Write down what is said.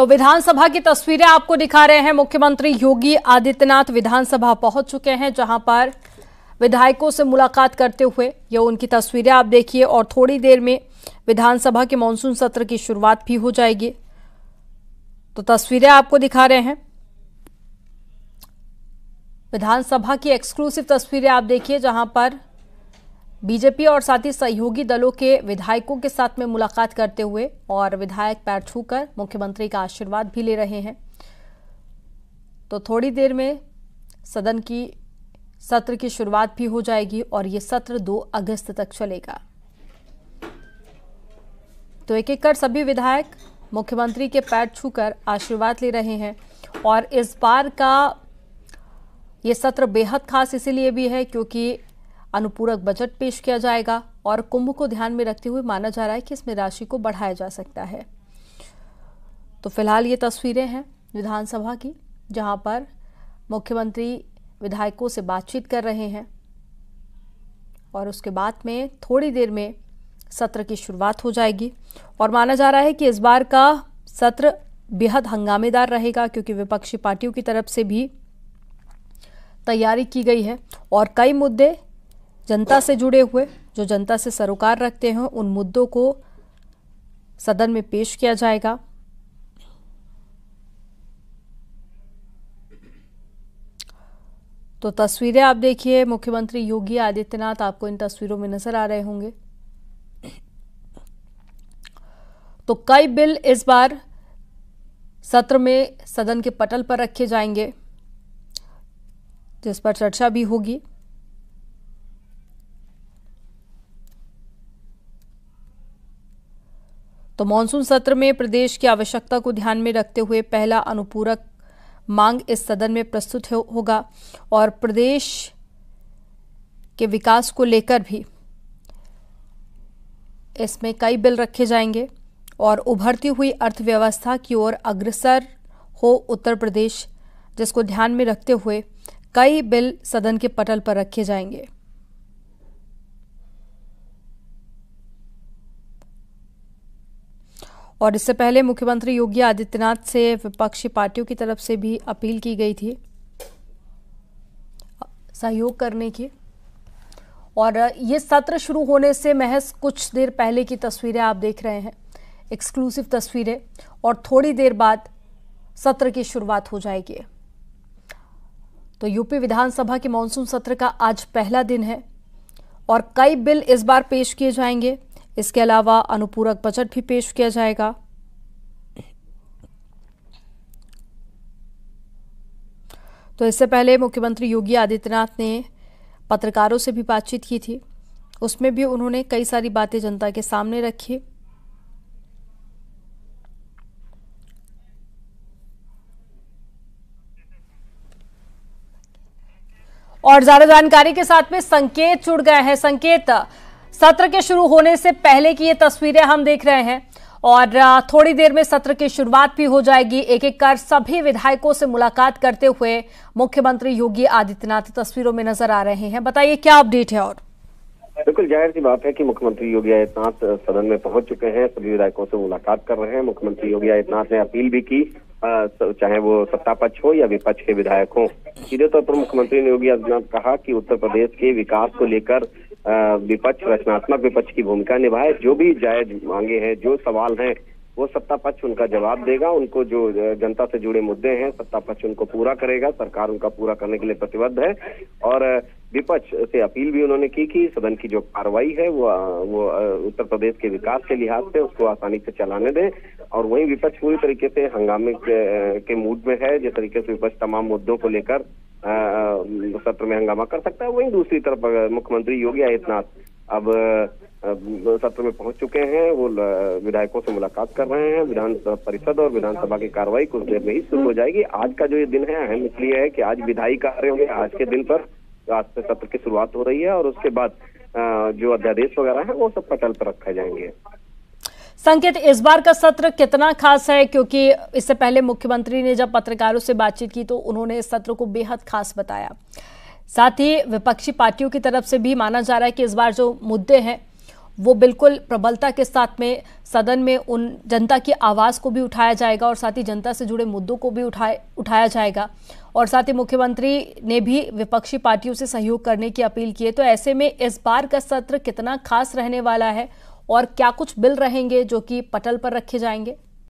तो विधानसभा की तस्वीरें आपको दिखा रहे हैं मुख्यमंत्री योगी आदित्यनाथ विधानसभा पहुंच चुके हैं जहां पर विधायकों से मुलाकात करते हुए ये उनकी तस्वीरें आप देखिए और थोड़ी देर में विधानसभा के मानसून सत्र की शुरुआत भी हो जाएगी तो तस्वीरें आपको दिखा रहे हैं विधानसभा की एक्सक्लूसिव तस्वीरें आप देखिए जहां पर बीजेपी और साथ ही सहयोगी दलों के विधायकों के साथ में मुलाकात करते हुए और विधायक पैर छूकर मुख्यमंत्री का आशीर्वाद भी ले रहे हैं तो थोड़ी देर में सदन की सत्र की शुरुआत भी हो जाएगी और ये सत्र 2 अगस्त तक चलेगा तो एक एक कर सभी विधायक मुख्यमंत्री के पैर छूकर आशीर्वाद ले रहे हैं और इस बार का ये सत्र बेहद खास इसीलिए भी है क्योंकि अनुपूरक बजट पेश किया जाएगा और कुंभ को ध्यान में रखते हुए माना जा रहा है कि इसमें राशि को बढ़ाया जा सकता है तो फिलहाल ये तस्वीरें हैं विधानसभा की जहां पर मुख्यमंत्री विधायकों से बातचीत कर रहे हैं और उसके बाद में थोड़ी देर में सत्र की शुरुआत हो जाएगी और माना जा रहा है कि इस बार का सत्र बेहद हंगामेदार रहेगा क्योंकि विपक्षी पार्टियों की तरफ से भी तैयारी की गई है और कई मुद्दे जनता से जुड़े हुए जो जनता से सरोकार रखते हैं उन मुद्दों को सदन में पेश किया जाएगा तो तस्वीरें आप देखिए मुख्यमंत्री योगी आदित्यनाथ आपको इन तस्वीरों में नजर आ रहे होंगे तो कई बिल इस बार सत्र में सदन के पटल पर रखे जाएंगे जिस पर चर्चा भी होगी तो मानसून सत्र में प्रदेश की आवश्यकता को ध्यान में रखते हुए पहला अनुपूरक मांग इस सदन में प्रस्तुत हो, होगा और प्रदेश के विकास को लेकर भी इसमें कई बिल रखे जाएंगे और उभरती हुई अर्थव्यवस्था की ओर अग्रसर हो उत्तर प्रदेश जिसको ध्यान में रखते हुए कई बिल सदन के पटल पर रखे जाएंगे और इससे पहले मुख्यमंत्री योगी आदित्यनाथ से विपक्षी पार्टियों की तरफ से भी अपील की गई थी सहयोग करने की और ये सत्र शुरू होने से महज कुछ देर पहले की तस्वीरें आप देख रहे हैं एक्सक्लूसिव तस्वीरें और थोड़ी देर बाद सत्र की शुरुआत हो जाएगी तो यूपी विधानसभा के मानसून सत्र का आज पहला दिन है और कई बिल इस बार पेश किए जाएंगे इसके अलावा अनुपूरक बजट भी पेश किया जाएगा तो इससे पहले मुख्यमंत्री योगी आदित्यनाथ ने पत्रकारों से भी बातचीत की थी उसमें भी उन्होंने कई सारी बातें जनता के सामने रखी और ज्यादा जानकारी के साथ में संकेत जुड़ गए हैं संकेत सत्र के शुरू होने से पहले की ये तस्वीरें हम देख रहे हैं और थोड़ी देर में सत्र की शुरुआत भी हो जाएगी एक एक कर सभी विधायकों से मुलाकात करते हुए मुख्यमंत्री योगी आदित्यनाथ तस्वीरों में नजर आ रहे हैं बताइए क्या अपडेट है और बिल्कुल जाहिर सी बात है कि मुख्यमंत्री योगी आदित्यनाथ सदन में पहुंच चुके हैं सभी विधायकों से मुलाकात कर रहे हैं मुख्यमंत्री योगी आदित्यनाथ ने अपील भी की चाहे वो सत्ता पक्ष हो या विपक्ष के विधायक हो सीधे तौर पर मुख्यमंत्री ने योगी आदित्यनाथ कहा कि उत्तर प्रदेश के विकास को लेकर विपक्ष रचनात्मक विपक्ष की भूमिका निभाए जो भी जायज मांगे हैं जो सवाल हैं वो सत्ता पक्ष उनका जवाब देगा उनको जो जनता से जुड़े मुद्दे हैं सत्ता पक्ष उनको पूरा करेगा सरकार उनका पूरा करने के लिए प्रतिबद्ध है और विपक्ष से अपील भी उन्होंने की कि सदन की जो कार्रवाई है वो वो उत्तर प्रदेश के विकास के लिहाज से उसको आसानी से चलाने दें और वहीं विपक्ष पूरी तरीके से हंगामे के, के मूड में है जिस तरीके से विपक्ष तमाम मुद्दों को लेकर सत्र में हंगामा कर सकता है वहीं दूसरी तरफ मुख्यमंत्री योगी आदित्यनाथ अब सत्र में पहुंच चुके हैं वो विधायकों से मुलाकात कर रहे हैं विधान परिषद और विधानसभा की कार्रवाई कुछ देर में ही शुरू हो जाएगी आज का जो ये दिन है अहम इसलिए है कि आज विधायी कार्य होंगे आज के दिन पर आज से सत्र की शुरुआत हो रही है और उसके बाद जो अध्यादेश वगैरह है वो सब पटल पर रखे जाएंगे संकेत इस बार का सत्र कितना खास है क्योंकि इससे पहले मुख्यमंत्री ने जब पत्रकारों से बातचीत की तो उन्होंने इस सत्र को बेहद खास बताया साथ ही विपक्षी पार्टियों की तरफ से भी माना जा रहा है कि इस बार जो मुद्दे हैं वो बिल्कुल प्रबलता के साथ में सदन में उन जनता की आवाज़ को भी उठाया जाएगा और साथ ही जनता से जुड़े मुद्दों को भी उठाए उठाया जाएगा और साथ ही मुख्यमंत्री ने भी विपक्षी पार्टियों से सहयोग करने की अपील की है तो ऐसे में इस बार का सत्र कितना खास रहने वाला है और क्या कुछ बिल रहेंगे जो कि पटल पर रखे जाएंगे